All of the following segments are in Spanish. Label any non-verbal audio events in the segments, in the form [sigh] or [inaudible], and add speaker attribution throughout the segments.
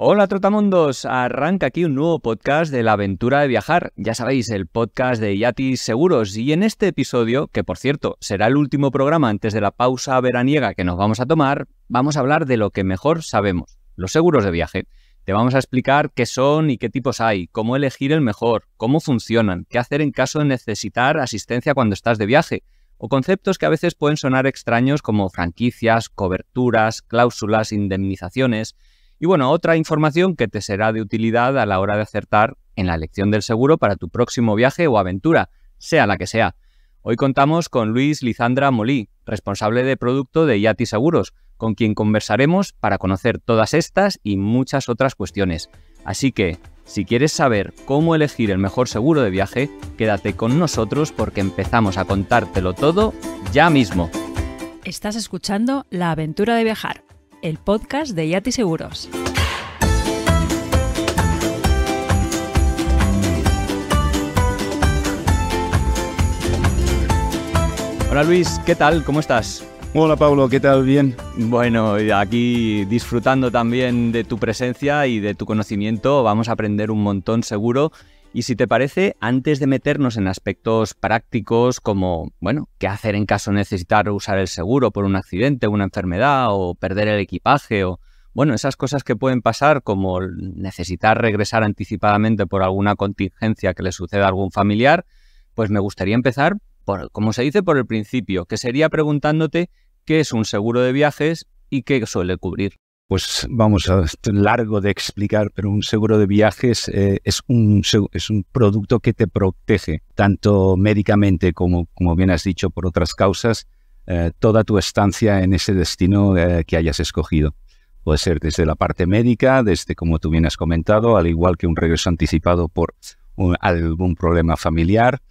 Speaker 1: Hola Trotamundos, arranca aquí un nuevo podcast de la aventura de viajar, ya sabéis, el podcast de Yatis Seguros y en este episodio, que por cierto será el último programa antes de la pausa veraniega que nos vamos a tomar, vamos a hablar de lo que mejor sabemos, los seguros de viaje. Te vamos a explicar qué son y qué tipos hay, cómo elegir el mejor, cómo funcionan, qué hacer en caso de necesitar asistencia cuando estás de viaje, o conceptos que a veces pueden sonar extraños como franquicias, coberturas, cláusulas, indemnizaciones, y bueno, otra información que te será de utilidad a la hora de acertar en la elección del seguro para tu próximo viaje o aventura, sea la que sea. Hoy contamos con Luis Lizandra Molí, responsable de producto de Yati Seguros, con quien conversaremos para conocer todas estas y muchas otras cuestiones. Así que, si quieres saber cómo elegir el mejor seguro de viaje, quédate con nosotros porque empezamos a contártelo todo ya mismo. Estás escuchando La aventura de viajar el podcast de Yati Seguros. Hola Luis, ¿qué tal? ¿Cómo estás? Hola Pablo, ¿qué tal? Bien. Bueno, aquí disfrutando también de tu presencia y de tu conocimiento, vamos a aprender un montón seguro y si te parece, antes de meternos en aspectos prácticos como, bueno, qué hacer en caso de necesitar usar el seguro por un accidente, una enfermedad o perder el equipaje o, bueno, esas cosas que pueden pasar como necesitar regresar anticipadamente por alguna contingencia que le suceda a algún familiar, pues me gustaría empezar, por, como se dice, por el principio, que sería preguntándote qué es un seguro de viajes y qué suele cubrir
Speaker 2: pues vamos, a, largo de explicar, pero un seguro de viajes eh, es, un, es un producto que te protege tanto médicamente como, como bien has dicho, por otras causas, eh, toda tu estancia en ese destino eh, que hayas escogido. Puede ser desde la parte médica, desde como tú bien has comentado, al igual que un regreso anticipado por algún problema familiar,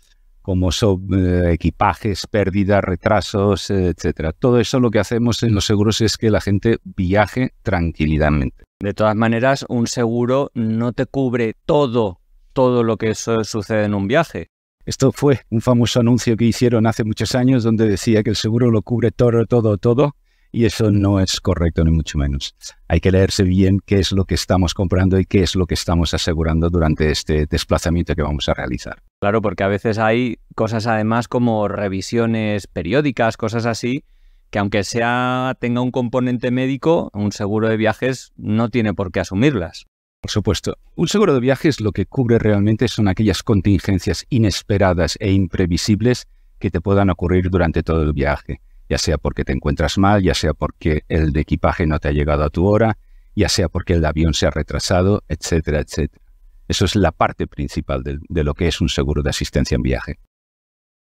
Speaker 2: como son eh, equipajes, pérdidas, retrasos, etcétera. Todo eso lo que hacemos en los seguros es que la gente viaje tranquilamente.
Speaker 1: De todas maneras, un seguro no te cubre todo, todo lo que sucede en un viaje.
Speaker 2: Esto fue un famoso anuncio que hicieron hace muchos años donde decía que el seguro lo cubre todo, todo, todo, y eso no es correcto ni mucho menos. Hay que leerse bien qué es lo que estamos comprando y qué es lo que estamos asegurando durante este desplazamiento que vamos a realizar.
Speaker 1: Claro, porque a veces hay cosas además como revisiones periódicas, cosas así, que aunque sea tenga un componente médico, un seguro de viajes no tiene por qué asumirlas.
Speaker 2: Por supuesto. Un seguro de viajes lo que cubre realmente son aquellas contingencias inesperadas e imprevisibles que te puedan ocurrir durante todo el viaje, ya sea porque te encuentras mal, ya sea porque el de equipaje no te ha llegado a tu hora, ya sea porque el avión se ha retrasado, etcétera, etcétera. Eso es la parte principal de, lo que es un seguro de asistencia en viaje.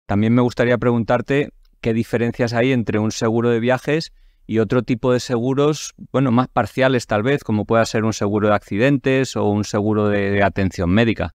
Speaker 1: También me gustaría preguntarte qué diferencias hay entre un seguro de viajes y otro tipo de seguros, bueno, más parciales tal vez, como pueda ser un seguro de accidentes o un seguro de, atención médica.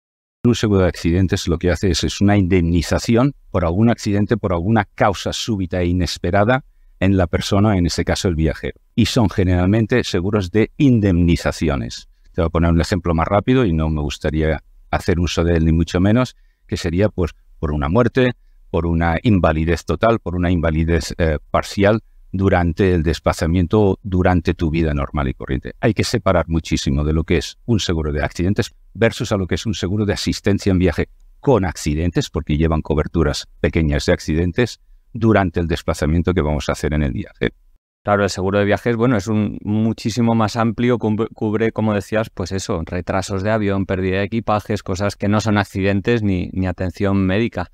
Speaker 2: Un seguro de accidentes lo que hace es, es, una indemnización por algún accidente, por alguna causa súbita e inesperada en la persona, en este caso el viajero. Y son generalmente seguros de indemnizaciones. Te voy a poner un ejemplo más rápido y no me gustaría hacer uso de él ni mucho menos, que sería pues por una muerte, por una invalidez total, por una invalidez eh, parcial durante el desplazamiento, durante tu vida normal y corriente. Hay que separar muchísimo de lo que es un seguro de accidentes versus a lo que es un seguro de asistencia en viaje con accidentes, porque llevan coberturas pequeñas de accidentes durante el desplazamiento que vamos a hacer en el viaje.
Speaker 1: Claro, el seguro de viajes, bueno, es un muchísimo más amplio, cubre, como decías, pues eso, retrasos de avión, pérdida de equipajes, cosas que no son accidentes ni, atención médica.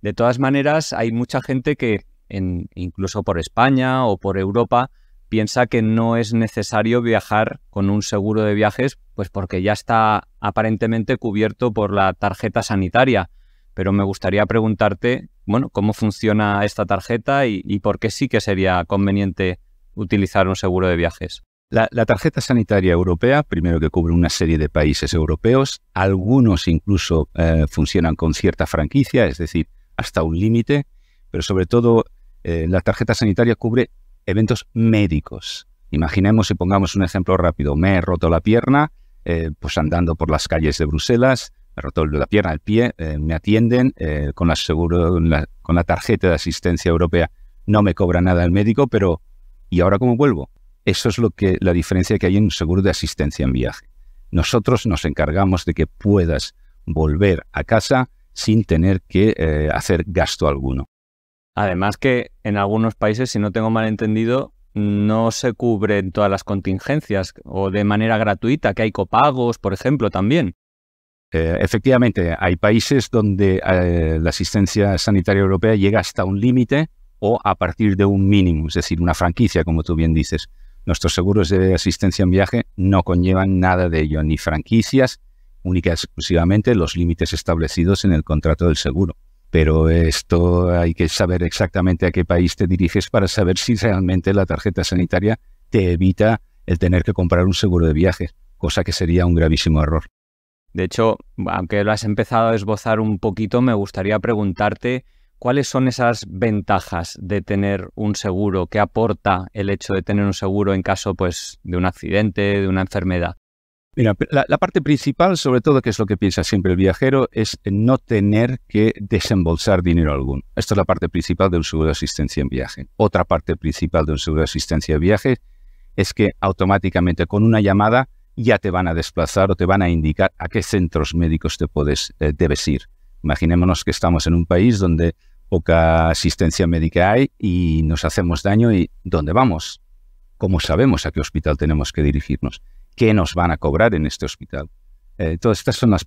Speaker 1: De todas maneras, hay mucha gente que, en, incluso por España o por Europa, piensa que no es necesario viajar con un seguro de viajes, pues porque ya está aparentemente cubierto por la tarjeta sanitaria. Pero me gustaría preguntarte, bueno, cómo funciona esta tarjeta y, y por qué sí que sería conveniente utilizar un seguro de viajes?
Speaker 2: La, tarjeta sanitaria europea, primero que cubre una serie de países europeos, algunos incluso eh, funcionan con cierta franquicia, es decir, hasta un límite, pero sobre todo eh, la tarjeta sanitaria cubre eventos médicos. Imaginemos y pongamos un ejemplo rápido, me he roto la pierna, eh, pues andando por las calles de Bruselas, me he roto la pierna, el pie, me atienden con la, con la tarjeta de asistencia europea. No me cobra nada el médico, pero ¿Y ahora cómo vuelvo? Eso es lo que, la diferencia que hay en un seguro de asistencia en viaje. Nosotros nos encargamos de que puedas volver a casa sin tener que eh, hacer gasto alguno.
Speaker 1: Además que en algunos países, si no tengo mal entendido, no se cubren todas las contingencias o de manera gratuita, que hay copagos, por ejemplo, también. Eh, efectivamente, hay países donde
Speaker 2: eh, la asistencia sanitaria europea llega hasta un límite o a partir de un mínimo, es decir, una franquicia, como tú bien dices. Nuestros seguros de asistencia en viaje no conllevan nada de ello, ni franquicias, única exclusivamente los límites establecidos en el contrato del seguro. Pero esto hay que saber exactamente a qué país te diriges para saber si realmente la tarjeta sanitaria te evita el tener que comprar un seguro de viaje, cosa que sería un gravísimo error.
Speaker 1: De hecho, aunque lo has empezado a esbozar un poquito, me gustaría preguntarte ¿Cuáles son esas ventajas de tener un seguro? ¿Qué aporta el hecho de tener un seguro en caso pues, de un accidente, de una enfermedad?
Speaker 2: Mira, la, parte principal, sobre todo, que es lo que piensa siempre el viajero, es no tener que desembolsar dinero alguno. Esta es la parte principal de un seguro de asistencia en viaje. Otra parte principal de un seguro de asistencia en viaje es que automáticamente con una llamada ya te van a desplazar o te van a indicar a qué centros médicos te puedes, eh, debes ir. Imaginémonos que estamos en un país donde poca asistencia médica hay y nos hacemos daño y ¿dónde vamos? ¿Cómo sabemos a qué hospital tenemos que dirigirnos? ¿Qué nos van a cobrar en este hospital? Eh, todas estas son las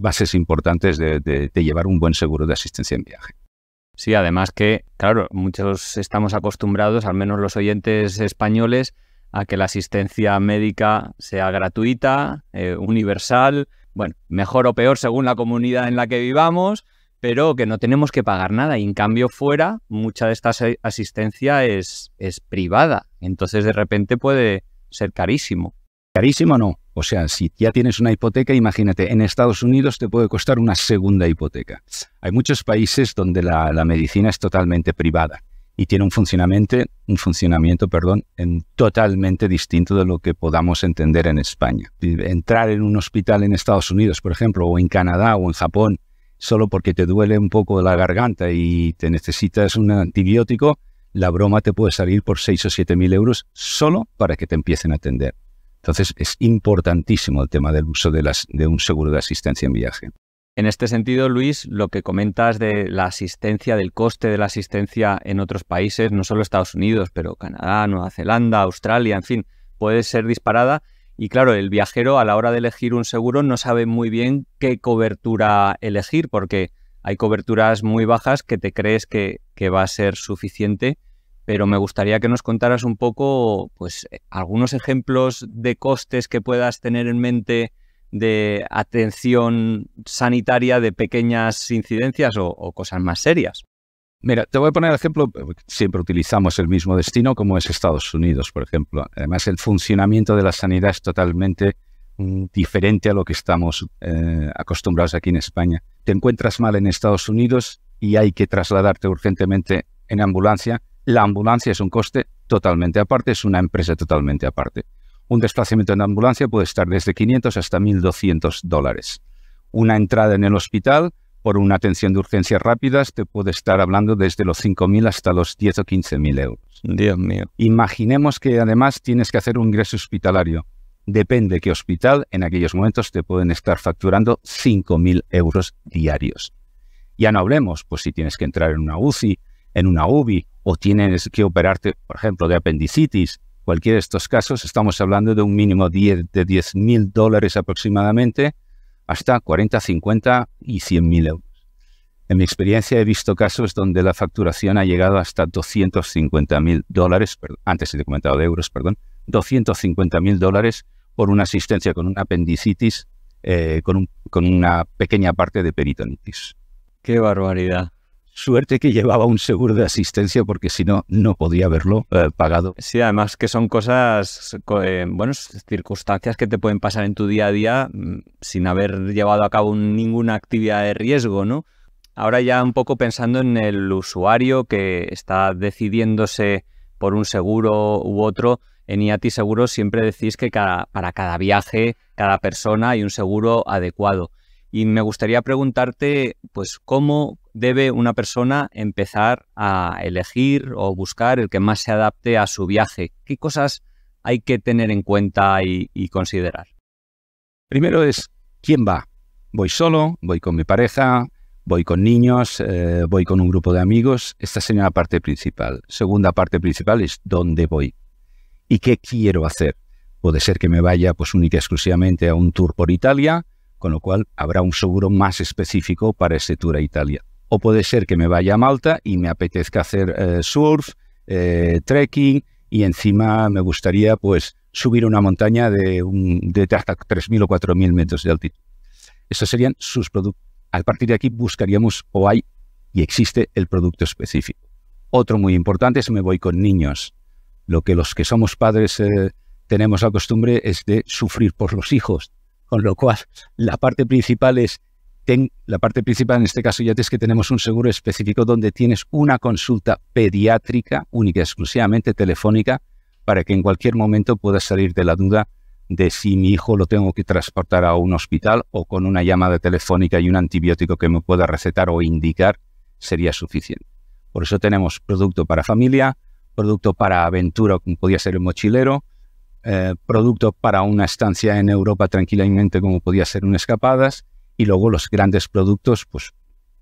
Speaker 2: bases, importantes de, llevar un buen seguro de asistencia en viaje.
Speaker 1: Sí, además que, claro, muchos estamos acostumbrados, al menos los oyentes españoles, a que la asistencia médica sea gratuita, eh, universal, bueno, mejor o peor según la comunidad en la que vivamos, pero que no tenemos que pagar nada. Y en cambio fuera, mucha de esta asistencia es, es privada. Entonces de repente puede ser carísimo. Carísimo
Speaker 2: no. O sea, si ya tienes una hipoteca, imagínate, en Estados Unidos te puede costar una segunda hipoteca. Hay muchos países donde la, medicina es totalmente privada y tiene un funcionamiento, un funcionamiento perdón, en totalmente distinto de lo que podamos entender en España. Entrar en un hospital en Estados Unidos, por ejemplo, o en Canadá o en Japón, solo porque te duele un poco la garganta y te necesitas un antibiótico, la broma te puede salir por 6 o siete mil euros solo para que te empiecen a atender. Entonces es importantísimo el tema del uso de, las, de un seguro de asistencia en viaje.
Speaker 1: En este sentido, Luis, lo que comentas de la asistencia, del coste de la asistencia en otros países, no solo Estados Unidos, pero Canadá, Nueva Zelanda, Australia, en fin, puede ser disparada y claro, el viajero a la hora de elegir un seguro no sabe muy bien qué cobertura elegir, porque hay coberturas muy bajas que te crees que, va a ser suficiente, pero me gustaría que nos contaras un poco, pues, eh, algunos ejemplos de costes que puedas tener en mente de atención sanitaria de pequeñas incidencias o cosas más serias.
Speaker 2: Mira, te voy a poner el ejemplo, siempre utilizamos el mismo destino como es Estados Unidos, por ejemplo. Además, el funcionamiento de la sanidad es totalmente mm, diferente a lo que estamos eh, acostumbrados aquí en España. Te encuentras mal en Estados Unidos y hay que trasladarte urgentemente en ambulancia. La ambulancia es un coste totalmente aparte, es una empresa totalmente aparte. Un desplazamiento en ambulancia puede estar desde 500 hasta 1.200 dólares. Una entrada en el hospital por una atención de urgencias rápidas te puede estar hablando desde los 5.000 hasta los 10 o 15.000 euros. Dios mío. Imaginemos que además tienes que hacer un ingreso hospitalario. Depende qué hospital, en aquellos momentos te pueden estar facturando 5.000 euros diarios. Ya no hablemos, pues si tienes que entrar en una UCI, en una UBI, o tienes que operarte, por ejemplo, de apendicitis, cualquiera de estos casos, estamos hablando de un mínimo de 10.000 dólares aproximadamente, hasta 40, 50 y 100 mil euros. En mi experiencia he visto casos donde la facturación ha llegado hasta 250 mil dólares, antes he comentado de euros, perdón, 250 mil dólares por una asistencia con una apendicitis, eh, con una pequeña parte de peritonitis. Qué barbaridad. Suerte que llevaba un seguro de asistencia porque si no, no podía haberlo eh, pagado.
Speaker 1: Sí, además que son cosas, eh, bueno, circunstancias que te pueden pasar en tu día a día mm, sin haber llevado a cabo ninguna actividad de riesgo, ¿no? Ahora ya un poco pensando en el usuario que está decidiéndose por un seguro u otro, en IATI Seguro siempre decís que para cada viaje, cada persona hay un seguro adecuado. Y me gustaría preguntarte, pues, cómo debe una persona empezar a elegir o buscar el que más se adapte a su viaje? ¿Qué cosas hay que tener en cuenta y, considerar? Primero es, ¿quién va? ¿Voy solo? ¿Voy con mi pareja?
Speaker 2: voy con niños, eh, voy con un grupo de amigos. Esta sería la parte principal. Segunda parte principal es dónde voy y qué quiero hacer. Puede ser que me vaya pues única y exclusivamente a un tour por Italia, con lo cual habrá un seguro más específico para ese tour a Italia o puede ser que me vaya a Malta y me apetezca hacer eh, surf, eh, trekking y encima me gustaría pues subir una montaña de, hasta 3.000 o 4.000 metros de altitud. Esos serían sus productos. A partir de aquí buscaríamos o hay y existe el producto específico. Otro muy importante es me voy con niños. Lo que los que somos padres eh, tenemos la costumbre es de sufrir por los hijos, con lo cual la parte principal es la parte principal en este caso ya es que tenemos un seguro específico donde tienes una consulta pediátrica única, exclusivamente telefónica, para que en cualquier momento puedas salir de la duda de si mi hijo lo tengo que transportar a un hospital o con una llamada telefónica y un antibiótico que me pueda recetar o indicar sería suficiente. Por eso tenemos producto para familia, producto para aventura, como podía ser el mochilero, eh, producto para una estancia en Europa tranquilamente, como podía ser un escapadas, y luego los grandes productos, pues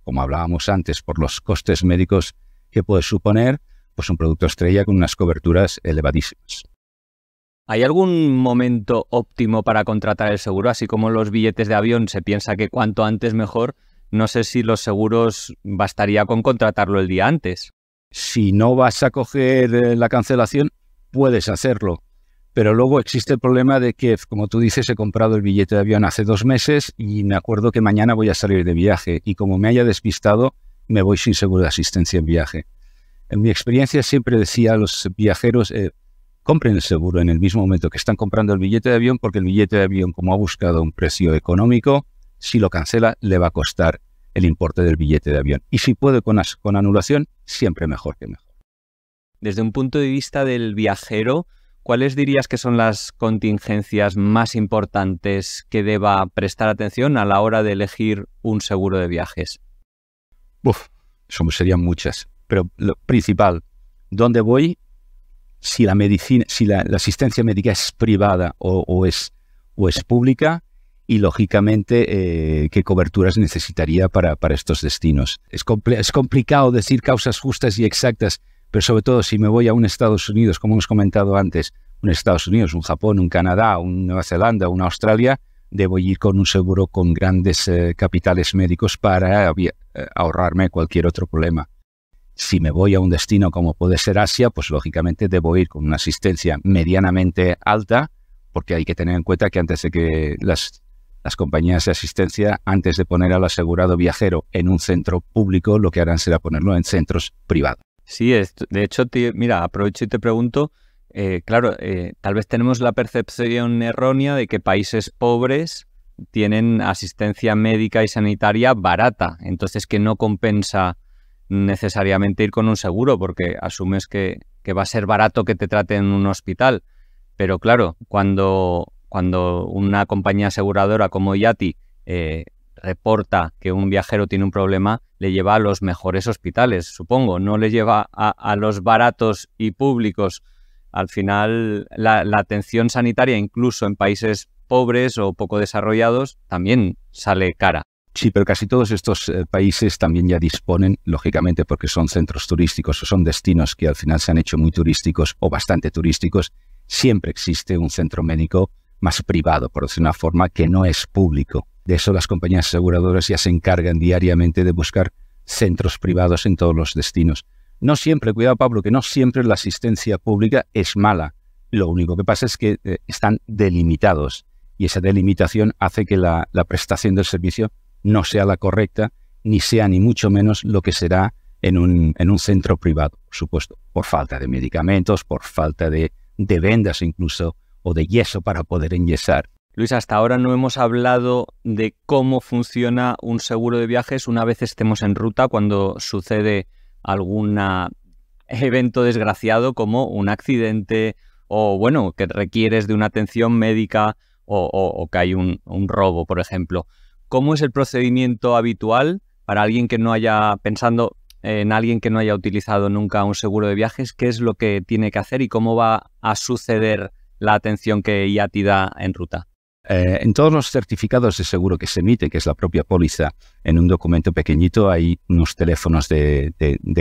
Speaker 2: como hablábamos antes, por los costes médicos que puede suponer, pues un producto estrella con unas coberturas elevadísimas.
Speaker 1: ¿Hay algún momento óptimo para contratar el seguro? Así como los billetes de avión se piensa que cuanto antes mejor, no sé si los seguros bastaría con contratarlo el día antes.
Speaker 2: Si no vas a coger eh, la cancelación, puedes hacerlo pero luego existe el problema de que, como tú dices, he comprado el billete de avión hace dos meses y me acuerdo que mañana voy a salir de viaje y como me haya despistado, me voy sin seguro de asistencia en viaje. En mi experiencia siempre decía a los viajeros, eh, compren el seguro en el mismo momento que están comprando el billete de avión porque el billete de avión, como ha buscado un precio económico, si lo cancela le va a costar el importe del billete de avión. Y si puede con, con anulación, siempre mejor que mejor.
Speaker 1: Desde un punto de vista del viajero, ¿Cuáles dirías que son las contingencias más importantes que deba prestar atención a la hora de elegir un seguro de viajes?
Speaker 2: Uf, serían muchas, pero lo principal,
Speaker 1: ¿dónde voy?
Speaker 2: Si la medicina, si la, asistencia médica es privada o, es, o es pública, y lógicamente eh, qué coberturas necesitaría para, para estos destinos. es complicado decir causas justas y exactas, pero sobre todo si me voy a un Estados Unidos, como hemos comentado antes, un Estados Unidos, un Japón, un Canadá, un Nueva Zelanda, una Australia, debo ir con un seguro con grandes eh, capitales médicos para eh, ahorrarme cualquier otro problema. Si me voy a un destino como puede ser Asia, pues lógicamente debo ir con una asistencia medianamente alta, porque hay que tener en cuenta que antes de que las compañías de asistencia, antes de poner al asegurado viajero en un centro público, lo que harán será ponerlo en centros privados.
Speaker 1: Sí, de hecho, mira, aprovecho y te pregunto, eh, claro, eh, tal vez tenemos la percepción errónea de que países pobres tienen asistencia médica y sanitaria barata, entonces que no compensa necesariamente ir con un seguro porque asumes que, va a ser barato que te traten en un hospital. Pero claro, cuando, cuando una compañía aseguradora como Yati eh, reporta que un viajero tiene un problema le lleva a los mejores hospitales, supongo, no le lleva a, los baratos y públicos. Al final, la, atención sanitaria, incluso en países pobres o poco desarrollados, también sale cara.
Speaker 2: Sí, pero casi todos estos eh, países también ya disponen, lógicamente, porque son centros turísticos o son destinos que al final se han hecho muy turísticos o bastante turísticos, siempre existe un centro médico más privado, por decir una forma, que no es público de eso las compañías aseguradoras ya se encargan diariamente de buscar centros privados en todos los destinos. No siempre, cuidado Pablo, que no siempre la asistencia pública es mala. Lo único que pasa es que eh, están delimitados y esa delimitación hace que la, prestación del servicio no sea la correcta, ni sea ni mucho menos lo que será en un, centro privado, por supuesto, por falta de medicamentos, por falta de, de vendas incluso, o de yeso para poder enyesar.
Speaker 1: Luis, hasta ahora no hemos hablado de cómo funciona un seguro de viajes una vez estemos en ruta cuando sucede algún ah, evento desgraciado como un accidente o, bueno, que requieres de una atención médica o, que hay un, robo, por ejemplo. ¿Cómo es el procedimiento habitual para alguien que no haya, pensando en alguien que no haya utilizado nunca un seguro de viajes, qué es lo que tiene que hacer y cómo va a suceder la atención que ya te da en ruta?
Speaker 2: Eh, en todos los certificados de seguro que se emite, que es la propia póliza, en un documento pequeñito hay unos teléfonos de,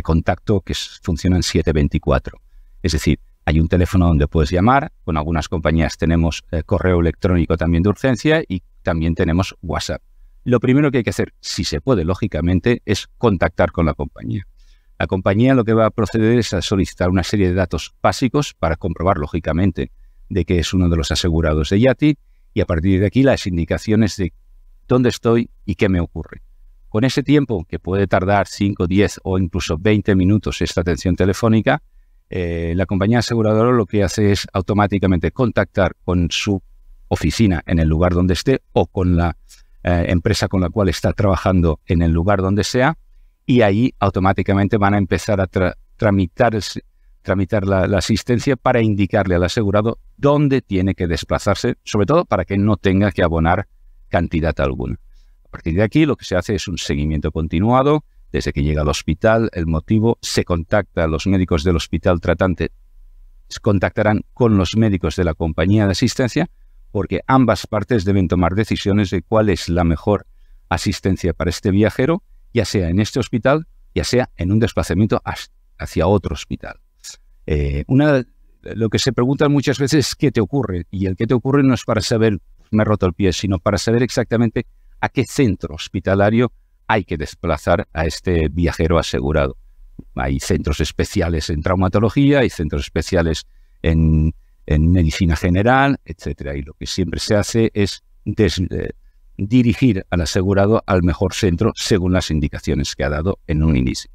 Speaker 2: contacto que funcionan 724. Es decir, hay un teléfono donde puedes llamar, con algunas compañías tenemos eh, correo electrónico también de urgencia y también tenemos WhatsApp. Lo primero que hay que hacer, si se puede, lógicamente, es contactar con la compañía. La compañía lo que va a proceder es a solicitar una serie de datos básicos para comprobar, lógicamente, de que es uno de los asegurados de Yati y a partir de aquí las indicaciones de dónde estoy y qué me ocurre. Con ese tiempo, que puede tardar 5, 10 o incluso 20 minutos esta atención telefónica, eh, la compañía aseguradora lo que hace es automáticamente contactar con su oficina en el lugar donde esté o con la eh, empresa con la cual está trabajando en el lugar donde sea y ahí automáticamente van a empezar a tramitar tramitar tramitar la, asistencia para indicarle al asegurado dónde tiene que desplazarse, sobre todo para que no tenga que abonar cantidad alguna. A partir de aquí, lo que se hace es un seguimiento continuado. Desde que llega al hospital, el motivo, se contacta a los médicos del hospital tratante, contactarán con los médicos de la compañía de asistencia, porque ambas partes deben tomar decisiones de cuál es la mejor asistencia para este viajero, ya sea en este hospital, ya sea en un desplazamiento hacia otro hospital. Eh, una, lo que se pregunta muchas veces es qué te ocurre. Y el qué te ocurre no es para saber, me he roto el pie, sino para saber exactamente a qué centro hospitalario hay que desplazar a este viajero asegurado. Hay centros especiales en traumatología, hay centros especiales en, medicina general, etcétera. Y lo que siempre se hace es eh, dirigir al asegurado al mejor centro según las indicaciones que ha dado en un
Speaker 1: inicio.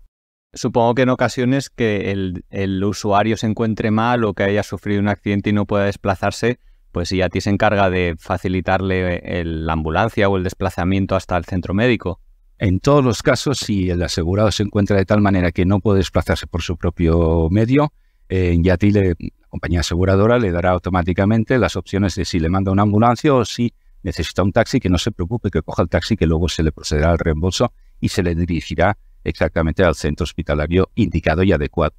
Speaker 1: Supongo que en ocasiones que el, usuario se encuentre mal o que haya sufrido un accidente y no pueda desplazarse, pues si se encarga de facilitarle eh, la ambulancia o el desplazamiento hasta el centro médico.
Speaker 2: En todos los casos, si el asegurado se encuentra de tal manera que no puede desplazarse por su propio medio, eh, ya la compañía aseguradora le dará automáticamente las opciones de si le manda una ambulancia o si necesita un taxi, que no se preocupe, que coja el taxi, que luego se le procederá al reembolso y se le dirigirá
Speaker 1: exactamente al centro hospitalario indicado y adecuado.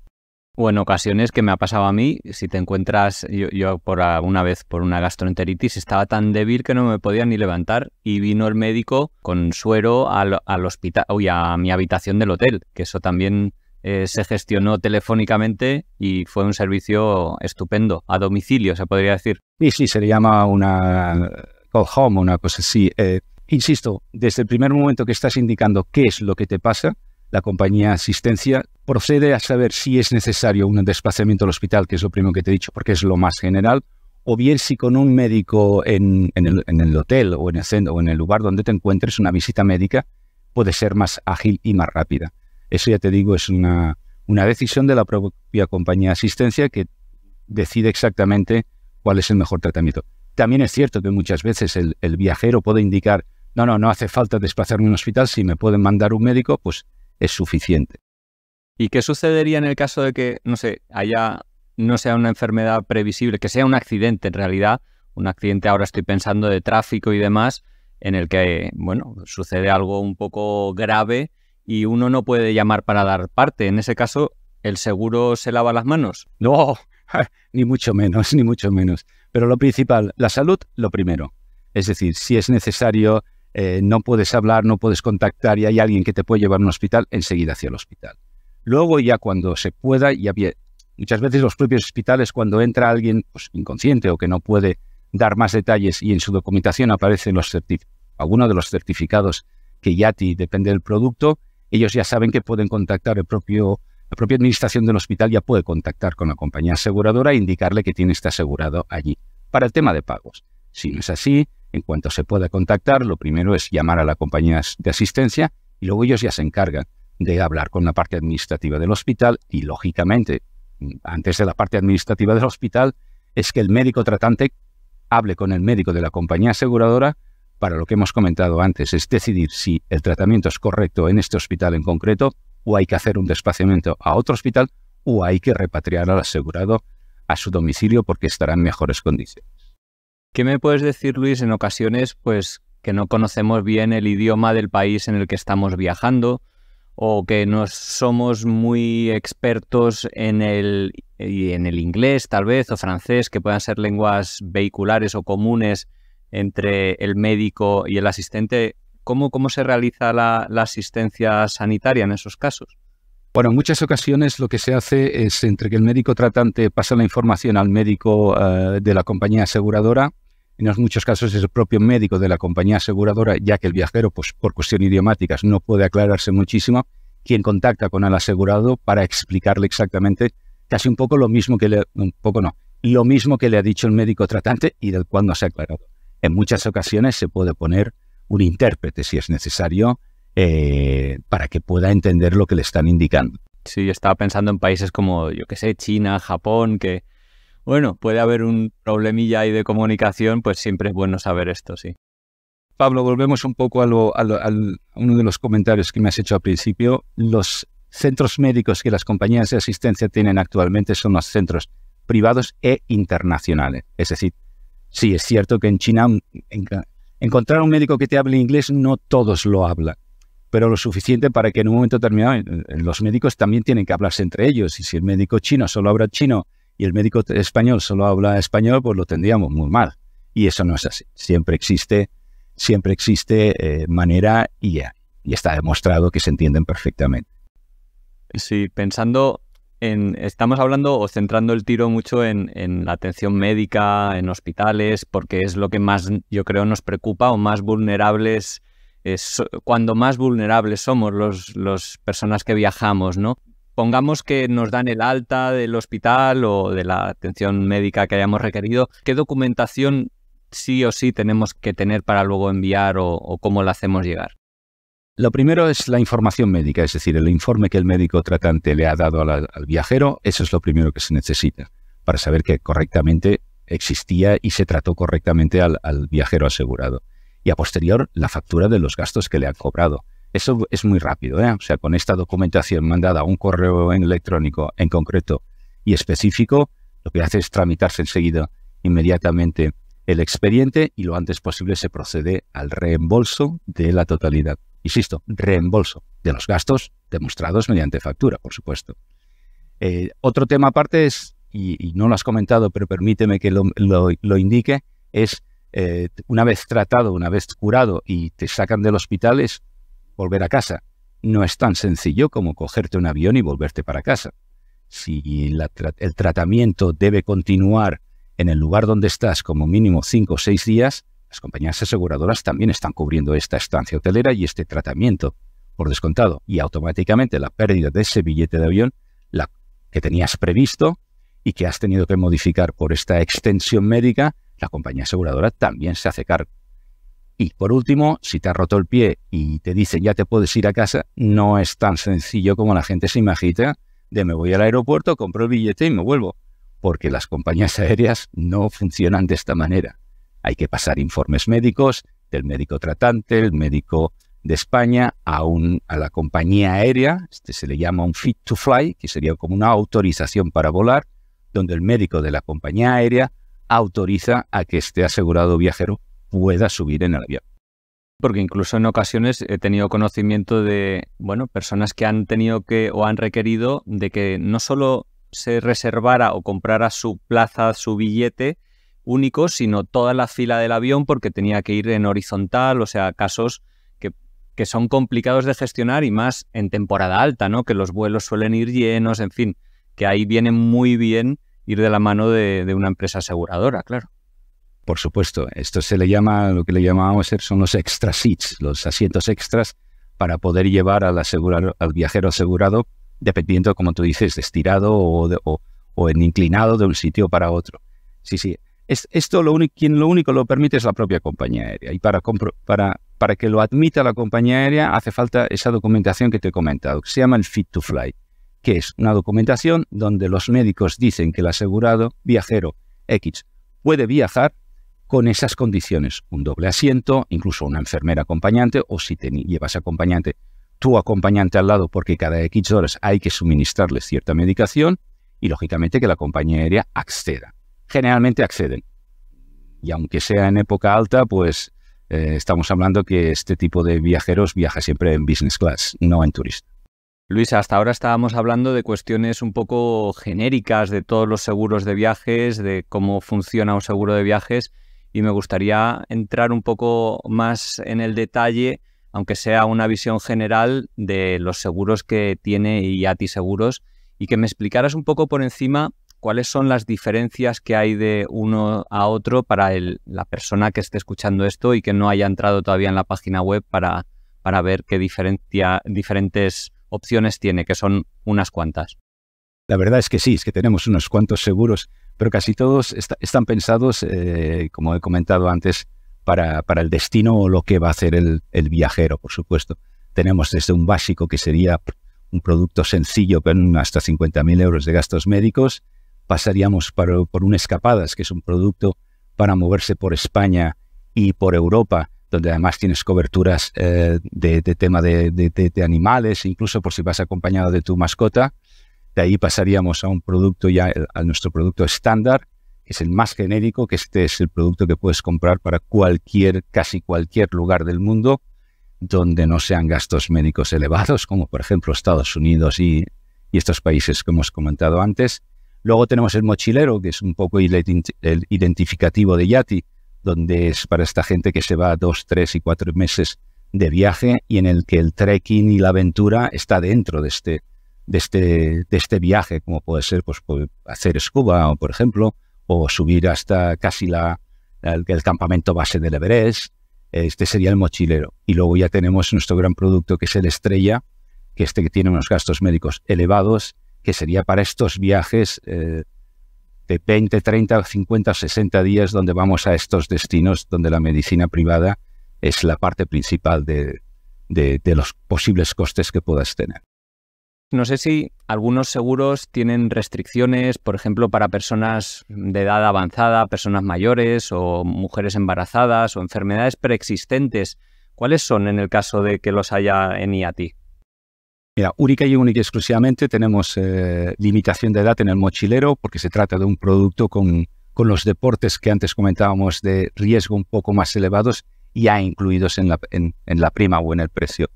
Speaker 1: O en ocasiones que me ha pasado a mí, si te encuentras, yo, por una vez por una gastroenteritis estaba tan débil que no me podía ni levantar y vino el médico con suero al, hospital, uy, a mi habitación del hotel, que eso también eh, se gestionó telefónicamente y fue un servicio estupendo, a domicilio se podría decir.
Speaker 2: Sí, sí, se le llama una call home, una cosa así. Eh, insisto, desde el primer momento que estás indicando qué es lo que te pasa, la compañía asistencia procede a saber si es necesario un desplazamiento al hospital, que es lo primero que te he dicho, porque es lo más general, o bien si con un médico en, el, hotel o en el, centro, o en el lugar donde te encuentres, una visita médica puede ser más ágil y más rápida. Eso ya te digo, es una, decisión de la propia compañía asistencia que decide exactamente cuál es el mejor tratamiento. También es cierto que muchas veces el, el viajero puede indicar, no, no, no hace falta desplazarme a un hospital, si me pueden mandar un médico, pues es suficiente.
Speaker 1: ¿Y qué sucedería en el caso de que, no sé, haya, no sea una enfermedad previsible, que sea un accidente en realidad? Un accidente, ahora estoy pensando de tráfico y demás, en el que, bueno, sucede algo un poco grave y uno no puede llamar para dar parte. En ese caso, ¿el seguro se lava las manos? No,
Speaker 2: [laughs] ni mucho menos, ni mucho menos. Pero lo principal, la salud, lo primero. Es decir, si es necesario eh, no puedes hablar, no puedes contactar y hay alguien que te puede llevar a un hospital, enseguida hacia el hospital. Luego ya cuando se pueda, ya muchas veces los propios hospitales cuando entra alguien pues, inconsciente o que no puede dar más detalles y en su documentación aparecen los algunos de los certificados que ya, depende del producto, ellos ya saben que pueden contactar el propio la propia administración del hospital ya puede contactar con la compañía aseguradora e indicarle que tiene este asegurado allí. Para el tema de pagos, si no es así, en cuanto se pueda contactar, lo primero es llamar a la compañía de asistencia y luego ellos ya se encargan de hablar con la parte administrativa del hospital y, lógicamente, antes de la parte administrativa del hospital, es que el médico tratante hable con el médico de la compañía aseguradora para lo que hemos comentado antes, es decidir si el tratamiento es correcto en este hospital en concreto o hay que hacer un desplazamiento a otro hospital o hay que repatriar al asegurado a su domicilio porque estará en mejores condiciones.
Speaker 1: ¿Qué me puedes decir, Luis, en ocasiones pues, que no conocemos bien el idioma del país en el que estamos viajando o que no somos muy expertos en el, inglés tal vez o francés, que puedan ser lenguas vehiculares o comunes entre el médico y el asistente? ¿Cómo, cómo se realiza la, asistencia sanitaria en esos casos?
Speaker 2: Bueno, en muchas ocasiones lo que se hace es entre que el médico tratante pasa la información al médico eh, de la compañía aseguradora, en muchos casos es el propio médico de la compañía aseguradora, ya que el viajero, pues, por cuestión idiomáticas, no puede aclararse muchísimo, quien contacta con el asegurado para explicarle exactamente casi un poco lo mismo que le, un poco no, lo mismo que le ha dicho el médico tratante y del cuándo se ha aclarado. En muchas ocasiones se puede poner un intérprete si es necesario eh, para que pueda entender lo que le están indicando.
Speaker 1: Sí, estaba pensando en países como, yo qué sé, China, Japón, que bueno, puede haber un problemilla ahí de comunicación, pues siempre es bueno saber esto, sí.
Speaker 2: Pablo, volvemos un poco a, lo, uno de los comentarios que me has hecho al principio. Los centros médicos que las compañías de asistencia tienen actualmente son los centros privados e internacionales. Es decir, sí, es cierto que en China encontrar un médico que te hable inglés no todos lo hablan, pero lo suficiente para que en un momento determinado eh, eh, los médicos también tienen que hablarse entre ellos. Y si el médico chino solo habla chino y el médico español solo habla español, pues lo tendríamos muy mal. Y eso no es así. Siempre existe, siempre existe eh, manera y, y está demostrado que se entienden perfectamente.
Speaker 1: Sí, pensando en, estamos hablando o centrando el tiro mucho en, la atención médica, en hospitales, porque es lo que más yo creo nos preocupa o más vulnerables, es, cuando más vulnerables somos las los personas que viajamos, ¿no? pongamos que nos dan el alta del hospital o de la atención médica que hayamos requerido, ¿qué documentación sí o sí tenemos que tener para luego enviar o, cómo la hacemos llegar?
Speaker 2: Lo primero es la información médica, es decir, el informe que el médico tratante le ha dado al viajero, eso es lo primero que se necesita para saber que correctamente existía y se trató correctamente al, viajero asegurado. Y a posterior, la factura de los gastos que le han cobrado. Eso es muy rápido, ¿eh? O sea, con esta documentación mandada a un correo electrónico en concreto y específico, lo que hace es tramitarse enseguida, inmediatamente, el expediente y lo antes posible se procede al reembolso de la totalidad. Insisto, reembolso de los gastos demostrados mediante factura, por supuesto. Eh, otro tema aparte es, y, no lo has comentado, pero permíteme que lo, indique, es eh, una vez tratado, una vez curado y te sacan del hospital, es volver a casa. No es tan sencillo como cogerte un avión y volverte para casa. Si el tratamiento debe continuar en el lugar donde estás como mínimo cinco o seis días, las compañías aseguradoras también están cubriendo esta estancia hotelera y este tratamiento por descontado. Y automáticamente la pérdida de ese billete de avión, la que tenías previsto y que has tenido que modificar por esta extensión médica, la compañía aseguradora también se hace cargo. Y por último, si te ha roto el pie y te dicen ya te puedes ir a casa, no es tan sencillo como la gente se imagina de me voy al aeropuerto, compro el billete y me vuelvo, porque las compañías aéreas no funcionan de esta manera. Hay que pasar informes médicos del médico tratante, el médico de España a, a la compañía aérea, este se le llama un fit to fly, que sería como una autorización para volar, donde el médico de la compañía aérea autoriza a que esté asegurado viajero pueda
Speaker 1: subir en el avión. Porque incluso en ocasiones he tenido conocimiento de, bueno, personas que han tenido que o han requerido de que no solo se reservara o comprara su plaza, su billete único, sino toda la fila del avión porque tenía que ir en horizontal, o sea, casos que, son complicados de gestionar y más en temporada alta, ¿no? Que los vuelos suelen ir llenos, en fin, que ahí viene muy bien ir de la mano de una empresa aseguradora, claro.
Speaker 2: Por supuesto, esto se le llama, lo que le llamábamos son los extra seats, los asientos extras para poder llevar al, asegurado, al viajero asegurado, dependiendo, como tú dices, estirado o, en inclinado de un sitio para otro. Sí, sí. esto lo único, quien lo único lo permite es la propia compañía aérea. Y para, para que lo admita la compañía aérea hace falta esa documentación que te he comentado, que se llama el Fit to Fly, que es una documentación donde los médicos dicen que el asegurado viajero X puede viajar con esas condiciones, un doble asiento, incluso una enfermera acompañante, o si te llevas acompañante, tu acompañante al lado, porque cada X horas hay que suministrarle cierta medicación, y lógicamente que la compañía aérea acceda. Generalmente acceden. Y aunque sea en época alta, pues eh, estamos hablando que este tipo de viajeros viaja siempre en business class, no en turista.
Speaker 1: Luis, hasta ahora estábamos hablando de cuestiones un poco genéricas de todos los seguros de viajes, de cómo funciona un seguro de viajes y me gustaría entrar un poco más en el detalle, aunque sea una visión general de los seguros que tiene IATI Seguros y que me explicaras un poco por encima cuáles son las diferencias que hay de uno a otro para la persona que esté escuchando esto y que no haya entrado todavía en la página web para, para ver qué diferencia, diferentes opciones tiene, que son unas cuantas.
Speaker 2: La verdad es que sí, es que tenemos unos cuantos seguros pero casi todos están pensados, eh, como he comentado antes, para, el destino o lo que va a hacer el, viajero, por supuesto. Tenemos desde un básico que sería un producto sencillo con hasta 50.000 euros de gastos médicos, pasaríamos por, por un escapadas, que es un producto para moverse por España y por Europa, donde además tienes coberturas eh, de, tema de, animales, incluso por si vas acompañado de tu mascota. De ahí pasaríamos a un producto ya, eh, a nuestro producto estándar, que es el más genérico, que este es el producto que puedes comprar para cualquier, casi cualquier lugar del mundo, donde no sean gastos médicos elevados, como por ejemplo Estados Unidos y, estos países que hemos comentado antes. Luego tenemos el mochilero, que es un poco el, identificativo de Yati, donde es para esta gente que se va dos, tres y cuatro meses de viaje y en el que el trekking y la aventura está dentro de este de este, de este viaje, como puede ser pues, pues hacer escuba, por ejemplo, o subir hasta casi la, el, campamento base del Everest. Este sería el mochilero. Y luego ya tenemos nuestro gran producto que es el estrella, que este que tiene unos gastos médicos elevados, que sería para estos viajes eh, de 20, 30, 50, 60 días donde vamos a estos destinos donde la medicina privada es la parte principal de los posibles costes que puedas tener.
Speaker 1: No sé si algunos seguros tienen restricciones, por ejemplo, para personas de edad avanzada, personas mayores o mujeres embarazadas o enfermedades preexistentes. ¿Cuáles son en el caso de que los haya en IATI?
Speaker 2: Mira, única y única exclusivamente tenemos eh, limitación de edad en el mochilero porque se trata de un producto con, con, los deportes que antes comentábamos de riesgo un poco más elevados ya incluidos en la, en la prima o en el precio.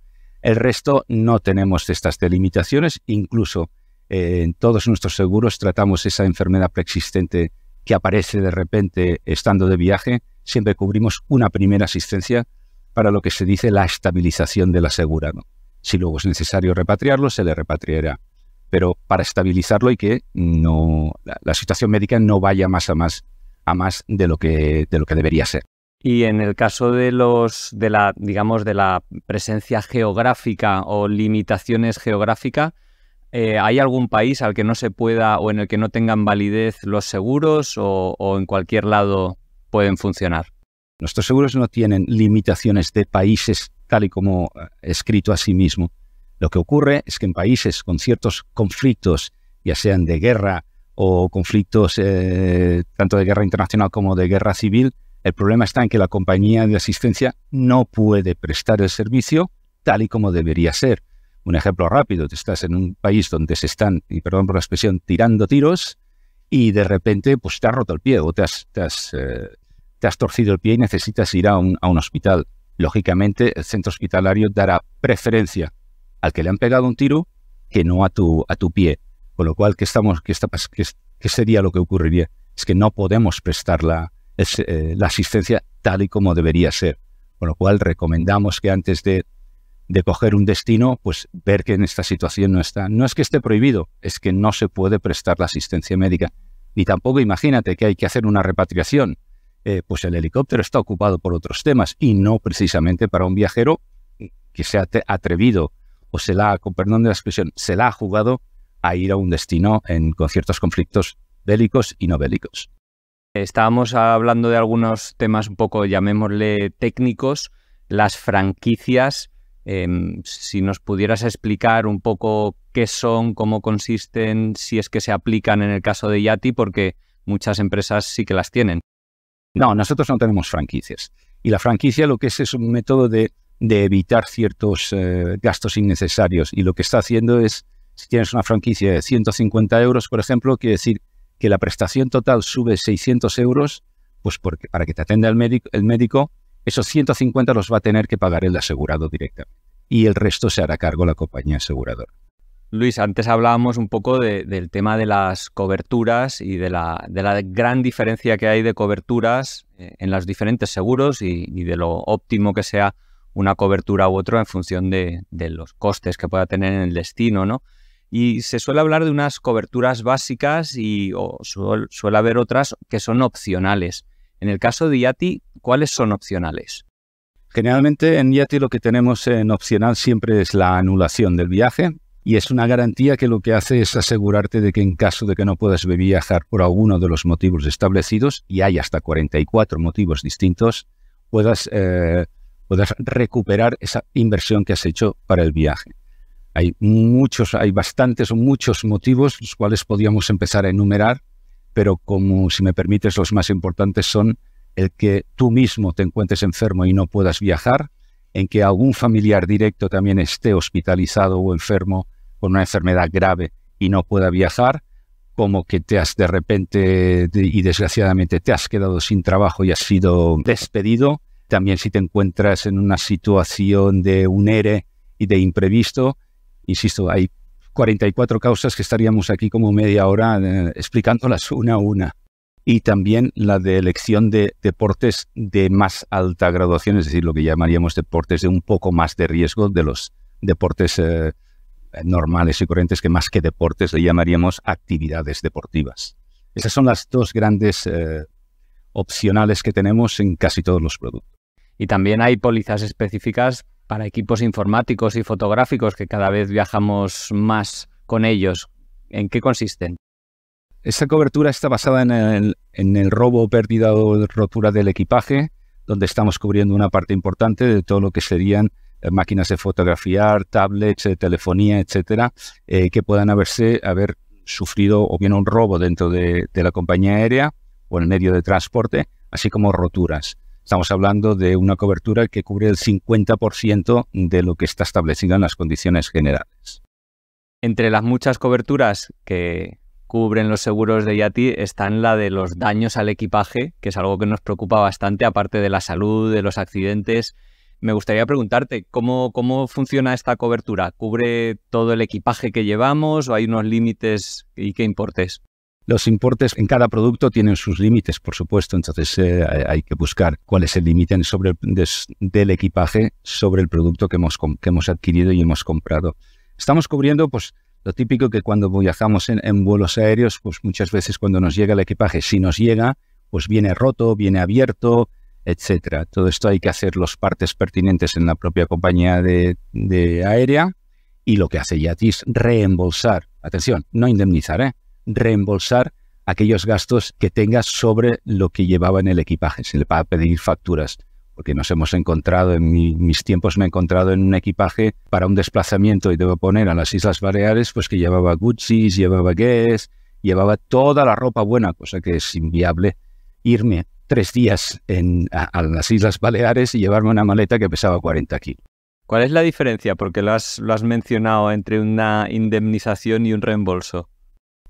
Speaker 2: El resto no tenemos estas delimitaciones, incluso eh, en todos nuestros seguros tratamos esa enfermedad preexistente que aparece de repente estando de viaje, siempre cubrimos una primera asistencia para lo que se dice la estabilización del asegurado. Si luego es necesario repatriarlo, se le repatriará. Pero para estabilizarlo y que la, situación médica no vaya más a más, a más de lo que debería ser.
Speaker 1: Y en el caso de los de la, digamos, de la presencia geográfica o limitaciones geográficas, eh, ¿hay algún país al que no se pueda o en el que no tengan validez los seguros o, en cualquier lado pueden funcionar?
Speaker 2: Nuestros seguros no tienen limitaciones de países tal y como eh, escrito a sí mismo. Lo que ocurre es que en países con ciertos conflictos, ya sean de guerra o conflictos eh, tanto de guerra internacional como de guerra civil, el problema está en que la compañía de asistencia no puede prestar el servicio tal y como debería ser. Un ejemplo rápido, te estás en un país donde se están, y perdón por la expresión, tirando tiros y de repente pues te has roto el pie o te has, eh, te has, torcido el pie y necesitas ir a un, a un hospital. Lógicamente, el centro hospitalario dará preferencia al que le han pegado un tiro que no a tu, a tu pie. Con lo cual, ¿qué, estamos, sería lo que ocurriría? Es que no podemos prestar la, es, eh, la asistencia tal y como debería ser. Con lo cual recomendamos que antes de, coger un destino, pues ver que en esta situación no está. No es que esté prohibido, es que no se puede prestar la asistencia médica. Ni tampoco imagínate que hay que hacer una repatriación. Eh, pues el helicóptero está ocupado por otros temas y no precisamente para un viajero que se ha atrevido o se la, con perdón de la expresión, se la ha jugado a ir a un destino en, con ciertos conflictos bélicos y no bélicos.
Speaker 1: Estábamos hablando de algunos temas un poco, llamémosle técnicos, las franquicias. Em, si nos pudieras explicar un poco qué son, cómo consisten, si es que se aplican en el caso de Yati, porque muchas empresas sí que las tienen. No, nosotros no tenemos franquicias.
Speaker 2: Y la franquicia lo que es es un método de, evitar ciertos eh, gastos innecesarios. Y lo que está haciendo es, si tienes una franquicia de 150 euros, por ejemplo, quiere decir que la prestación total sube 600 euros, pues porque para que te atenda el médico, el médico, esos 150 los va a tener que pagar el asegurado directamente. Y el resto se hará cargo la compañía aseguradora.
Speaker 1: Luis, antes hablábamos un poco del tema de las coberturas y de la, gran diferencia que hay de coberturas eh, en los diferentes seguros y, de lo óptimo que sea una cobertura u otra en función de, de, los costes que pueda tener en el destino, ¿no? Y se suele hablar de unas coberturas básicas y o suele haber otras que son opcionales. En el caso de IATI, ¿cuáles son opcionales?
Speaker 2: Generalmente en IATI lo que tenemos en opcional siempre es la anulación del viaje y es una garantía que lo que hace es asegurarte de que en caso de que no puedas viajar por alguno de los motivos establecidos, y hay hasta 44 motivos distintos, eh, puedas recuperar esa inversión que has hecho para el viaje. Hay muchos, hay bastantes, muchos motivos los cuales podríamos empezar a enumerar, pero como si me permites, los más importantes son el que tú mismo te encuentres enfermo y no puedas viajar, en que algún familiar directo también esté hospitalizado o enfermo con una enfermedad grave y no pueda viajar, como que te has de repente y desgraciadamente te has quedado sin trabajo y has sido despedido. También si te encuentras en una situación de un ERE y de imprevisto, insisto, hay 44 causas que estaríamos aquí como media hora eh, explicándolas una a una. Y también la de elección de deportes de más alta graduación, es decir, lo que llamaríamos deportes de un poco más de riesgo de los deportes eh, normales y corrientes, que más que deportes le llamaríamos actividades deportivas. Esas son las dos grandes eh, opcionales que tenemos en casi todos los productos.
Speaker 1: Y también hay pólizas específicas para equipos informáticos y fotográficos que cada vez viajamos más con ellos. ¿En qué consisten? Esta cobertura está basada
Speaker 2: en el, robo, pérdida o rotura del equipaje, donde estamos cubriendo una parte importante de todo lo que serían eh, máquinas de fotografiar, tablets, eh, telefonía, etcétera, eh, que puedan haberse, haber sufrido o bien un robo dentro de, de la compañía aérea o en medio de transporte, así como roturas. Estamos hablando de una cobertura que cubre el 50% de lo que está establecido en las condiciones generales.
Speaker 1: Entre las muchas coberturas que cubren los seguros de IATI están la de los daños al equipaje, que es algo que nos preocupa bastante, aparte de la salud, de los accidentes. Me gustaría preguntarte, ¿cómo, cómo funciona esta cobertura? ¿Cubre todo el equipaje que llevamos o hay unos límites y qué importes?
Speaker 2: Los importes en cada producto tienen sus límites, por supuesto, entonces eh, hay que buscar cuál es el límite del equipaje sobre el producto que hemos, que hemos adquirido y hemos comprado. Estamos cubriendo pues, lo típico que cuando viajamos en, vuelos aéreos, pues muchas veces cuando nos llega el equipaje, si nos llega, pues viene roto, viene abierto, etcétera. Todo esto hay que hacer los partes pertinentes en la propia compañía de, aérea y lo que hace Yatis es reembolsar. Atención, no indemnizar, ¿eh? reembolsar aquellos gastos que tenga sobre lo que llevaba en el equipaje. Se le va a pedir facturas, porque nos hemos encontrado, en mis tiempos me he encontrado en un equipaje para un desplazamiento y debo poner a las Islas Baleares, pues que llevaba Gucci, llevaba Guess, llevaba toda la ropa buena, cosa que es inviable irme tres días a, las Islas Baleares y llevarme una maleta que pesaba 40 kilos.
Speaker 1: ¿Cuál es la diferencia? Porque lo has, lo has mencionado entre una indemnización y un reembolso.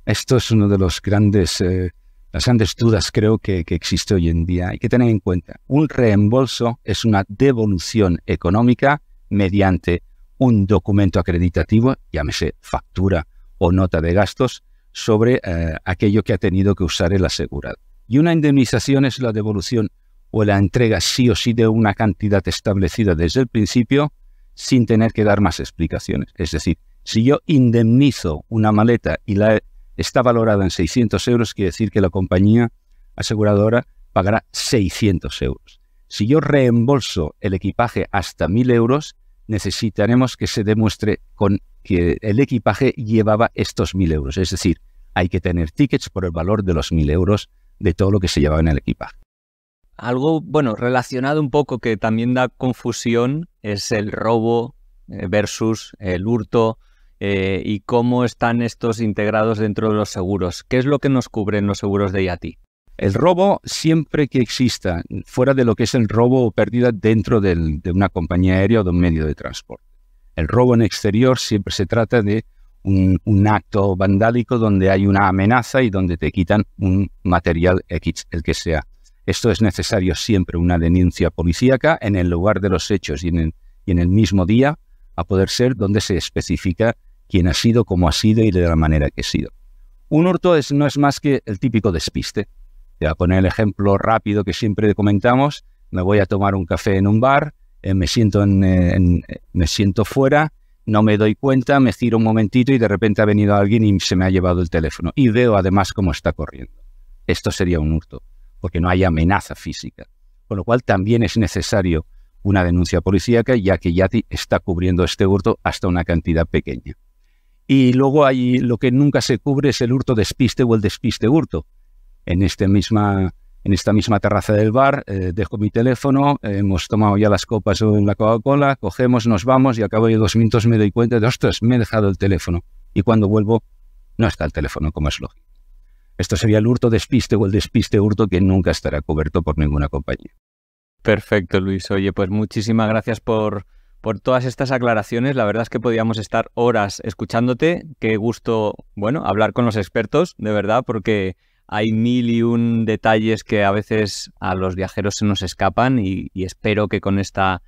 Speaker 2: Esto es uno de los grandes, eh, las grandes dudas creo que, existe hoy en día. Hay que tener en cuenta, un reembolso es una devolución económica mediante un documento acreditativo, llámese factura o nota de gastos, sobre eh, aquello que ha tenido que usar el asegurado. Y una indemnización es la devolución o la entrega sí o sí de una cantidad establecida desde el principio sin tener que dar más explicaciones. Es decir, si yo indemnizo una maleta y la está valorada en 600 euros, quiere decir que la compañía aseguradora pagará 600 euros. Si yo reembolso el equipaje hasta 1.000 euros, necesitaremos que se demuestre con que el equipaje llevaba estos 1.000 euros. Es decir, hay que tener tickets por el valor de los 1.000 euros de todo lo que se llevaba en el equipaje.
Speaker 1: Algo, bueno, relacionado un poco que también da confusión es el robo eh, versus el hurto. Eh, y cómo están estos integrados dentro de los seguros. ¿Qué es lo que nos cubren los seguros de IATI?
Speaker 2: El robo, siempre que exista, fuera de lo que es el robo o pérdida dentro de una compañía aérea o de un medio de transporte. El robo en exterior siempre se trata de un, acto vandálico donde hay una amenaza y donde te quitan un material X, el que sea. Esto es necesario siempre una denuncia policíaca en el lugar de los hechos y en el mismo día, a poder ser donde se especifica quién ha sido, cómo ha sido y de la manera que ha sido. Un hurto es, no es más que el típico despiste. a poner el ejemplo rápido que siempre comentamos. Me voy a tomar un café en un bar, eh, me, siento eh, en, me siento fuera, no me doy cuenta, me giro un momentito y de repente ha venido alguien y se me ha llevado el teléfono. Y veo además cómo está corriendo. Esto sería un hurto, porque no hay amenaza física. Con lo cual también es necesario una denuncia policíaca, ya que Yati está cubriendo este hurto hasta una cantidad pequeña. Y luego hay lo que nunca se cubre es el hurto despiste o el despiste hurto. En, este misma, en esta misma terraza del bar eh, dejo mi teléfono, hemos tomado ya las copas o la Coca-Cola, cogemos, nos vamos y a cabo de dos minutos me doy cuenta de, ostras, me he dejado el teléfono. Y cuando vuelvo, no está el teléfono, como es lógico. Esto sería el hurto despiste o el despiste hurto que nunca estará cubierto por ninguna compañía.
Speaker 1: Perfecto, Luis. Oye, pues muchísimas gracias por por todas estas aclaraciones. La verdad es que podíamos estar horas escuchándote. Qué gusto, bueno, hablar con los expertos, de verdad, porque hay mil y un detalles que a veces a los viajeros se nos escapan y, y espero que con esta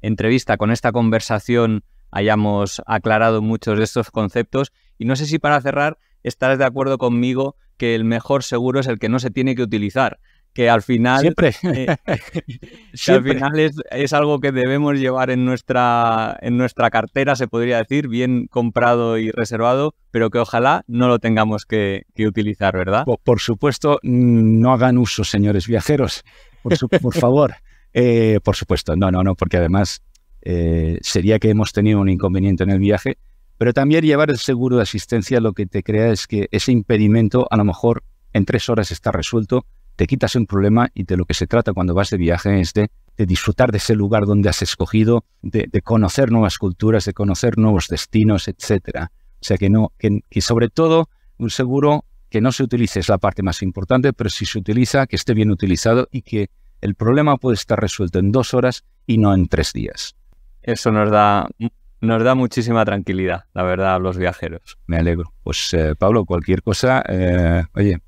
Speaker 1: entrevista, con esta conversación, hayamos aclarado muchos de estos conceptos. Y no sé si para cerrar estarás de acuerdo conmigo que el mejor seguro es el que no se tiene que utilizar que al final. Siempre. Eh, [laughs] al final es, algo que debemos llevar en nuestra, en nuestra cartera, se podría decir, bien comprado y reservado, pero que ojalá no lo tengamos que, utilizar, ¿verdad?
Speaker 2: Por, supuesto, mm, no hagan uso, señores viajeros. Por, favor. [laughs] Eh, por supuesto, no, no, no, porque además eh, sería que hemos tenido un inconveniente en el viaje, pero también llevar el seguro de asistencia lo que te crea es que ese impedimento a lo mejor en tres horas está resuelto te quitas un problema y de lo que se trata cuando vas de viaje es de, disfrutar de ese lugar donde has escogido, de, conocer nuevas culturas, de conocer nuevos destinos, etcétera. O sea que no, que, sobre todo un seguro que no se utilice es la parte más importante, pero si se utiliza, que esté bien utilizado y que el problema puede estar resuelto en dos horas y no en tres días.
Speaker 1: Eso nos da, nos da muchísima tranquilidad, la verdad, a los viajeros.
Speaker 2: Me alegro. Pues eh, Pablo, cualquier cosa, eh, oye,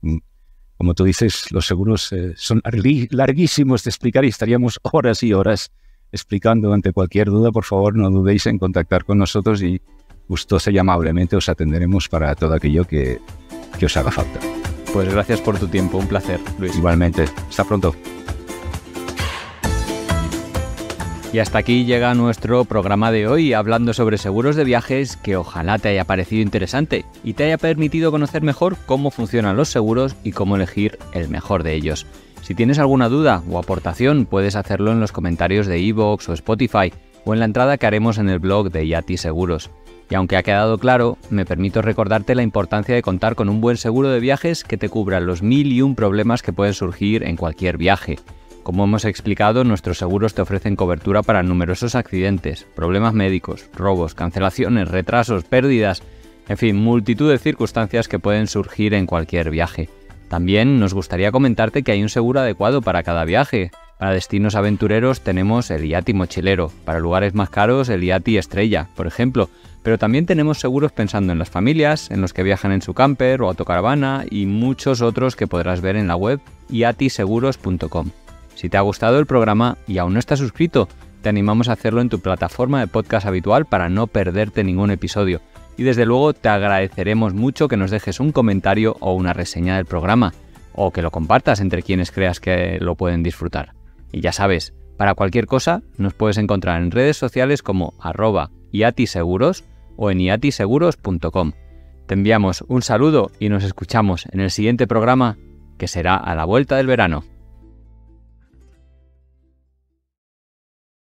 Speaker 2: como tú dices, los seguros eh, son larguísimos de explicar y estaríamos [laughs] horas y horas explicando ante cualquier duda. Por favor, no dudéis en contactar con nosotros y gustosa y amablemente os atenderemos para todo aquello que os haga falta.
Speaker 1: Pues gracias por tu tiempo, un placer, Luis.
Speaker 2: Igualmente, hasta pronto.
Speaker 1: Y hasta aquí llega nuestro programa de hoy hablando sobre seguros de viajes que ojalá te haya parecido interesante y te haya permitido conocer mejor cómo funcionan los seguros y cómo elegir el mejor de ellos. Si tienes alguna duda o aportación puedes hacerlo en los comentarios de EVOX o Spotify o en la entrada que haremos en el blog de Yati Seguros. Y aunque ha quedado claro, me permito recordarte la importancia de contar con un buen seguro de viajes que te cubra los mil y un problemas que pueden surgir en cualquier viaje como hemos explicado, nuestros seguros te ofrecen cobertura para numerosos accidentes, problemas médicos, robos, cancelaciones, retrasos, pérdidas, en fin, multitud de circunstancias que pueden surgir en cualquier viaje. También nos gustaría comentarte que hay un seguro adecuado para cada viaje. Para destinos aventureros tenemos el IATI mochilero, para lugares más caros el IATI estrella, por ejemplo, pero también tenemos seguros pensando en las familias, en los que viajan en su camper o autocaravana y muchos otros que podrás ver en la web iatiseguros.com. Si te ha gustado el programa y aún no estás suscrito, te animamos a hacerlo en tu plataforma de podcast habitual para no perderte ningún episodio. Y desde luego te agradeceremos mucho que nos dejes un comentario o una reseña del programa, o que lo compartas entre quienes creas que lo pueden disfrutar. Y ya sabes, para cualquier cosa nos puedes encontrar en redes sociales como arroba iatiseguros o en iatiseguros.com. Te enviamos un saludo y nos escuchamos en el siguiente programa que será a la vuelta del verano.